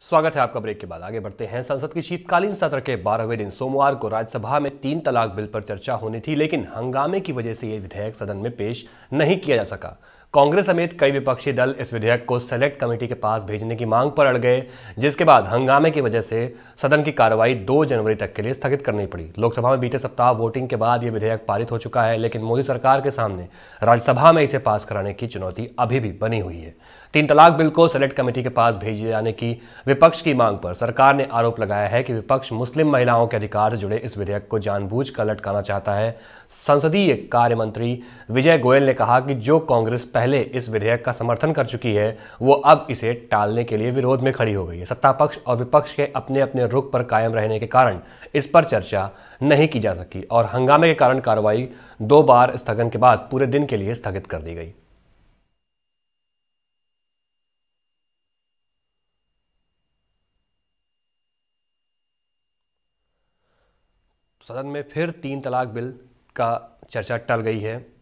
स्वागत है आपका ब्रेक के बाद आगे बढ़ते हैं संसद की शीतकालीन सत्र के बारहवें दिन सोमवार को राज्यसभा में तीन तलाक बिल पर चर्चा होनी थी लेकिन हंगामे की वजह से यह विधेयक सदन में पेश नहीं किया जा सका कांग्रेस समेत कई विपक्षी दल इस विधेयक को सेलेक्ट कमेटी के पास भेजने की मांग पर अड़ गए जिसके बाद हंगामे की वजह से सदन की कार्रवाई 2 जनवरी तक के लिए स्थगित करनी पड़ी लोकसभा में बीते सप्ताह वोटिंग के बाद यह विधेयक पारित हो चुका है लेकिन मोदी सरकार के सामने राज्यसभा में इसे पास कराने की चुनौती अभी भी बनी हुई है तीन तलाक बिल को सेलेक्ट कमेटी के पास भेजे जाने की विपक्ष की मांग पर सरकार ने आरोप लगाया है कि विपक्ष मुस्लिम महिलाओं के अधिकार से जुड़े इस विधेयक को जानबूझ कर लटकाना चाहता है संसदीय कार्य मंत्री विजय गोयल ने कहा कि जो कांग्रेस पहले इस विधेयक का समर्थन कर चुकी है वो अब इसे टालने के लिए विरोध में खड़ी हो गई है सत्ता पक्ष और विपक्ष के अपने अपने रुख पर कायम रहने के कारण इस पर चर्चा नहीं की जा सकी और हंगामे के कारण कार्रवाई दो बार स्थगन के बाद पूरे दिन के लिए स्थगित कर दी गई सदन में फिर तीन तलाक बिल का चर्चा टल गई है